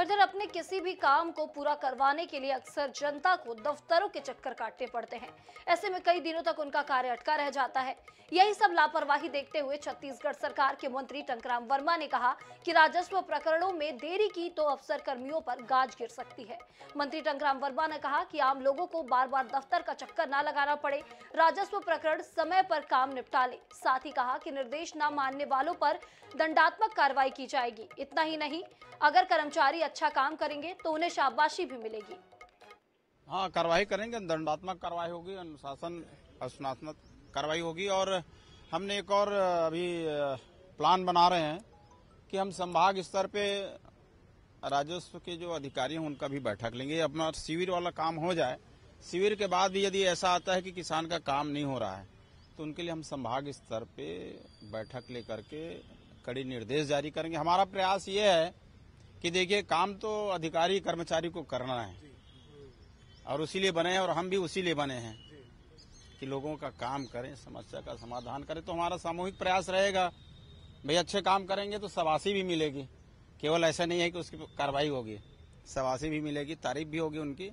और इधर अपने किसी भी काम को पूरा करवाने के लिए अक्सर जनता को दफ्तरों के चक्कर काटने पड़ते हैं ऐसे में कई दिनों तक उनका कार्य अटका रह जाता है यही सब लापरवाही देखते हुए छत्तीसगढ़ सरकार के मंत्री टंकराम वर्मा ने कहा कि राजस्व प्रकरणों में देरी की तो अफसर कर्मियों पर गाज गिर सकती है मंत्री टंकराम वर्मा ने कहा कि आम लोगों को बार बार दफ्तर का चक्कर न लगाना पड़े राजस्व प्रकरण समय पर काम निपटा ले साथ ही कहा कि निर्देश न मानने वालों पर दंडात्मक कार्रवाई की जाएगी इतना ही नहीं अगर कर्मचारी अच्छा काम करेंगे तो उन्हें शाबाशी भी मिलेगी हाँ कार्रवाई करेंगे दंडात्मक कार्रवाई होगी अनुशासन अनुशासनात्मक कार्रवाई होगी और हमने एक और अभी प्लान बना रहे हैं कि हम संभाग स्तर पे राजस्व के जो अधिकारी हैं उनका भी बैठक लेंगे अपना शिविर वाला काम हो जाए शिविर के बाद भी यदि ऐसा आता है कि किसान का काम नहीं हो रहा है तो उनके लिए हम संभाग स्तर पे बैठक लेकर के कड़ी निर्देश जारी करेंगे हमारा प्रयास ये है कि देखिए काम तो अधिकारी कर्मचारी को करना है और उसी लिए बने हैं और हम भी उसी लिए बने हैं कि लोगों का काम करें समस्या का समाधान करें तो हमारा सामूहिक प्रयास रहेगा भाई अच्छे काम करेंगे तो सवासी भी मिलेगी केवल ऐसा नहीं है कि उसकी कार्रवाई होगी सवासी भी मिलेगी तारीफ भी होगी उनकी